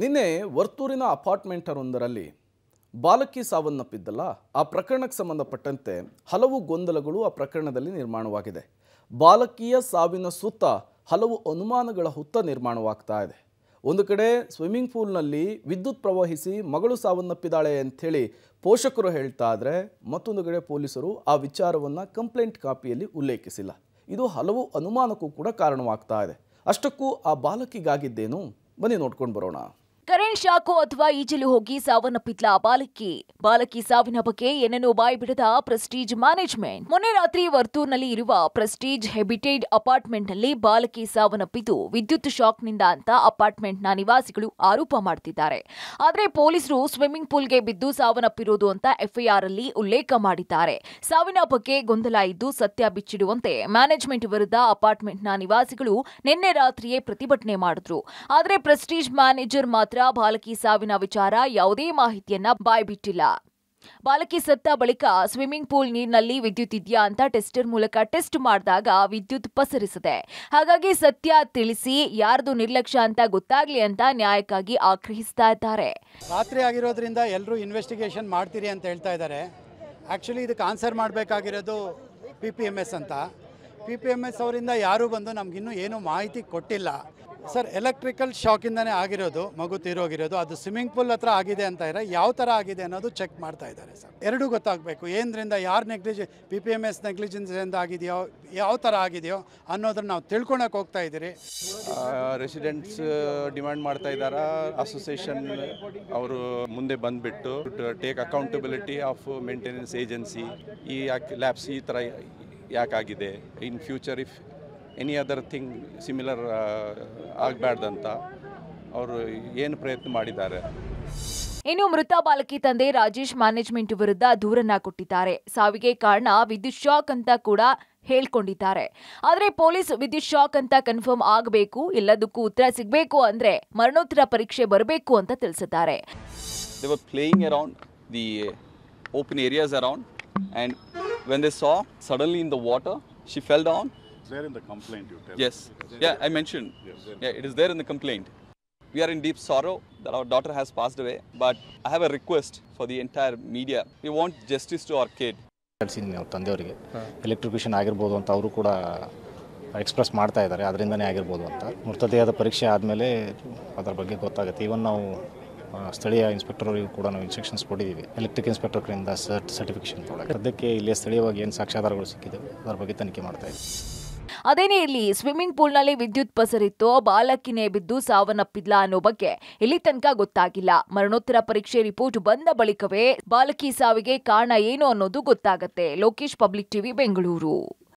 ನಿನ್ನೆ ವರ್ತೂರಿನ ಅಪಾರ್ಟ್ಮೆಂಟರೊಂದರಲ್ಲಿ ಬಾಲಕಿ ಸಾವನ್ನಪ್ಪಿದ್ದಲ್ಲ ಆ ಪ್ರಕರಣಕ್ಕೆ ಸಂಬಂಧಪಟ್ಟಂತೆ ಹಲವು ಗೊಂದಲಗಳು ಆ ಪ್ರಕರಣದಲ್ಲಿ ನಿರ್ಮಾಣವಾಗಿದೆ ಬಾಲಕಿಯ ಸಾವಿನ ಸುತ್ತ ಹಲವು ಅನುಮಾನಗಳ ಹುತ್ತ ನಿರ್ಮಾಣವಾಗ್ತಾ ಇದೆ ಒಂದು ಕಡೆ ಸ್ವಿಮ್ಮಿಂಗ್ ಪೂಲ್ನಲ್ಲಿ ವಿದ್ಯುತ್ ಪ್ರವಹಿಸಿ ಮಗಳು ಸಾವನ್ನಪ್ಪಿದ್ದಾಳೆ ಅಂಥೇಳಿ ಪೋಷಕರು ಹೇಳ್ತಾ ಆದರೆ ಮತ್ತೊಂದು ಕಡೆ ಪೊಲೀಸರು ಆ ವಿಚಾರವನ್ನು ಕಂಪ್ಲೇಂಟ್ ಕಾಪಿಯಲ್ಲಿ ಉಲ್ಲೇಖಿಸಿಲ್ಲ ಇದು ಹಲವು ಅನುಮಾನಕ್ಕೂ ಕೂಡ ಕಾರಣವಾಗ್ತಾ ಇದೆ ಅಷ್ಟಕ್ಕೂ ಆ ಬಾಲಕಿಗಾಗಿದ್ದೇನು ಬನ್ನಿ ನೋಡ್ಕೊಂಡು ಬರೋಣ ಕರೆಂಟ್ ಶಾಕು ಅಥವಾ ಈಜಲು ಹೋಗಿ ಸಾವನ್ನಪ್ಪಿದ್ಲ ಬಾಲಕಿ ಬಾಲಕಿ ಸಾವಿನ ಬಗ್ಗೆ ಏನೇನೋ ಬಾಯಿ ಬಿಡದ ಪ್ರೆಸ್ಟೀಜ್ ಮ್ಯಾನೇಜ್ಮೆಂಟ್ ಮೊನ್ನೆ ರಾತ್ರಿ ವರ್ತೂರ್ನಲ್ಲಿ ಇರುವ ಪ್ರೆಸ್ಟೀಜ್ ಹೆಬಿಟೇಡ್ ಅಪಾರ್ಟ್ಮೆಂಟ್ ನಲ್ಲಿ ಬಾಲಕಿ ಸಾವನ್ನಪ್ಪಿದ್ದು ವಿದ್ಯುತ್ ಶಾಕ್ ನಿಂದ ಅಂತ ಅಪಾರ್ಟ್ಮೆಂಟ್ ನ ನಿವಾಸಿಗಳು ಆರೋಪ ಮಾಡುತ್ತಿದ್ದಾರೆ ಆದರೆ ಪೊಲೀಸರು ಸ್ವಿಮ್ಮಿಂಗ್ ಪೂಲ್ಗೆ ಬಿದ್ದು ಸಾವನ್ನಪ್ಪಿರುವುದು ಅಂತ ಎಫ್ಐಆರ್ ಅಲ್ಲಿ ಉಲ್ಲೇಖ ಮಾಡಿದ್ದಾರೆ ಸಾವಿನ ಬಗ್ಗೆ ಗೊಂದಲ ಇದ್ದು ಸತ್ಯ ಬಿಚ್ಚಿಡುವಂತೆ ಮ್ಯಾನೇಜ್ಮೆಂಟ್ ವಿರುದ್ಧ ಅಪಾರ್ಟ್ಮೆಂಟ್ ನ ನಿವಾಸಿಗಳು ನಿನ್ನೆ ರಾತ್ರಿಯೇ ಪ್ರತಿಭಟನೆ ಮಾಡಿದ್ರು ಆದರೆ ಪ್ರೆಸ್ಟೀಜ್ ಮ್ಯಾನೇಜರ್ ಮಾತ್ರ ಮಾತ್ರ ಬಾಲಕಿ ಸಾವಿನ ವಿಚಾರ ಯಾವುದೇ ಮಾಹಿತಿಯನ್ನ ಬಾಯ್ಬಿಟ್ಟಿಲ್ಲ ಬಾಲಕಿ ಸತ್ತ ಬಳಿಕ ಸ್ವಿಮ್ಮಿಂಗ್ ಪೂಲ್ ನೀರಿನಲ್ಲಿ ವಿದ್ಯುತ್ ಇದೆಯಾ ಅಂತ ಟೆಸ್ಟರ್ ಮೂಲಕ ಟೆಸ್ಟ್ ಮಾಡಿದಾಗ ವಿದ್ಯುತ್ ಪಸರಿಸಿದೆ ಹಾಗಾಗಿ ಸತ್ಯ ತಿಳಿಸಿ ಯಾರ್ದು ನಿರ್ಲಕ್ಷ್ಯ ಅಂತ ಗೊತ್ತಾಗ್ಲಿ ಅಂತ ನ್ಯಾಯಕ್ಕಾಗಿ ಆಗ್ರಹಿಸ್ತಾ ಇದ್ದಾರೆ ರಾತ್ರಿ ಆಗಿರೋದ್ರಿಂದ ಎಲ್ಲರೂ ಇನ್ವೆಸ್ಟಿಗೇಷನ್ ಮಾಡ್ತೀರಿ ಅಂತ ಹೇಳ್ತಾ ಇದ್ದಾರೆ ಆಕ್ಚುಲಿ ಇದಕ್ಕೆ ಆನ್ಸರ್ ಮಾಡಬೇಕಾಗಿರೋದು ಪಿ ಪಿ ಎಮ್ ಎಸ್ ಅಂತ ಪಿ ಪಿ ಎಮ್ ಎಸ್ ಅವರಿಂದ ಯಾರೂ ಬಂದು ನಮಗಿನ್ನೂ ಏನೂ ಮಾಹಿತಿ ಕೊಟ್ಟಿಲ್ಲ ಸರ್ ಎಲೆಕ್ಟ್ರಿಕಲ್ ಶಾಕಿಂದನೇ ಆಗಿರೋದು ಮಗು ತೀರೋಗಿರೋದು ಅದು ಸ್ವಿಮ್ಮಿಂಗ್ ಪೂಲ್ ಹತ್ರ ಆಗಿದೆ ಅಂತ ಇರೋ ಯಾವ ಥರ ಆಗಿದೆ ಅನ್ನೋದು ಚೆಕ್ ಮಾಡ್ತಾ ಇದ್ದಾರೆ ಸರ್ ಎರಡೂ ಗೊತ್ತಾಗಬೇಕು ಏನರಿಂದ ಯಾರು negligence P P M S ನೆಗ್ಲಿಜೆನ್ಸಿಂದ ಆಗಿದೆಯೋ ಯಾವ ಥರ ಆಗಿದೆಯೋ ಅನ್ನೋದನ್ನ ನಾವು ತಿಳ್ಕೊಳಕ್ಕೆ ಹೋಗ್ತಾ ಇದ್ದೀರಿ ರೆಸಿಡೆಂಟ್ಸ್ ಡಿಮ್ಯಾಂಡ್ ಮಾಡ್ತಾ ಇದ್ದಾರ ಅಸೋಸಿಯೇಷನ್ ಅವರು ಮುಂದೆ ಬಂದುಬಿಟ್ಟು take accountability of maintenance agency ಈ ಯಾಕೆ ಲ್ಯಾಬ್ಸ್ ಈ ಥರ ಯಾಕಾಗಿದೆ in future if any other thing similar ಆಗಬಾರ್ದಂತ ಅವರು ಏನು ಪ್ರಯತ್ನ ಮಾಡಿದ್ದಾರೆ ಇನ್ನು ಮೃತ ಬಾಲಕಿ ತಂದೆ ರಾಜೇಶ್ ಮ್ಯಾನೇಜ್ಮೆಂಟ್ ವಿರುದ್ಧ ದೂರನ್ನ ಕೊಟ್ಟಿದ್ದಾರೆ ಸಾವಿಗೆ ಕಾರಣ ವಿದ್ಯುತ್ ಶಾಕ್ ಅಂತ ಕೂಡ ಹೇಳ್ಕೊಂಡಿದ್ದಾರೆ ಆದರೆ ಪೊಲೀಸ್ ವಿದ್ಯುತ್ ಶಾಕ್ ಅಂತ ಕನ್ಫರ್ಮ್ ಆಗಬೇಕು ಎಲ್ಲದಕ್ಕೂ ಉತ್ತರ ಸಿಗಬೇಕು ಅಂದ್ರೆ ಮರಣೋತ್ತರ ಪರೀಕ್ಷೆ ಬರಬೇಕು ಅಂತ ತಿಳಿಸಿದ್ದಾರೆ open areas around around the open areas around and when they saw suddenly in the water she fell down It's there in the complaint you tell. Yes. Us. Yeah, I mentioned. Yes. Yeah, it is there in the complaint. We are in deep sorrow that our daughter has passed away, but I have a request for the entire media. We want justice to our kid. ತಂದೆಯವರಿಗೆ electrocution ಆಗಿರ್ಬೋದು ಅಂತ ಅವರು ಕೂಡ express ಮಾಡ್ತಾ ಇದ್ದಾರೆ ಅದರಿಂದನೇ ಆಗಿರ್ಬೋದು ಅಂತ ಮೃತದೇಹದ ಪರೀಕ್ಷೆ ಆದಮೇಲೆ ಅದರ ಬಗ್ಗೆ ಗೊತ್ತಾಗುತ್ತೆ ಇವನ್ ನಾವು ಸ್ಥಳೀಯ ಇನ್ಸ್ಪೆಕ್ಟರ್ ಇನ್ಸ್ಪೆಕ್ಟರ್ಗೂ ಕೂಡ ನಾವು ಇನ್ಸ್ಟ್ರಕ್ಷನ್ಸ್ ಕೊಟ್ಟಿದ್ದೀವಿ ಎಲೆಕ್ಟ್ರಿಕ್ ಇನ್ಸ್ಪೆಕ್ಟರ್ ಕಡೆಯಿಂದ ಸರ್ಟಿಫಿಕೇಶನ್ ತೊಗೊಳಕ್ಕೆ ಇಲ್ಲಿಯ ಸ್ಥಳೀಯವಾಗಿ ಏನು ಸಾಕ್ಷ್ಯಾಧಾರಗಳು ಸಿಕ್ಕಿದೆ ಅದರ ಬಗ್ಗೆ ತನಿಖೆ ಮಾಡ್ತಾ ಇದ್ದೀವಿ ಅದೇನೇ ಇಲ್ಲಿ ಸ್ವಿಮ್ಮಿಂಗ್ ಪೂಲ್ನಲ್ಲಿ ವಿದ್ಯುತ್ ಪಸರಿತ್ತು ಬಾಲಕಿನೇ ಬಿದ್ದು ಸಾವನ್ನಪ್ಪಿಲ್ಲ ಅನ್ನೋ ಬಗ್ಗೆ ಇಲ್ಲಿ ತನಕ ಗೊತ್ತಾಗಿಲ್ಲ ಮರಣೋತ್ತರ ಪರೀಕ್ಷೆ ರಿಪೋರ್ಟ್ ಬಂದ ಬಳಿಕವೇ ಬಾಲಕಿ ಸಾವಿಗೆ ಕಾರಣ ಏನು ಅನ್ನೋದು ಗೊತ್ತಾಗುತ್ತೆ ಲೋಕೇಶ್ ಪಬ್ಲಿಕ್ ಟಿವಿ ಬೆಂಗಳೂರು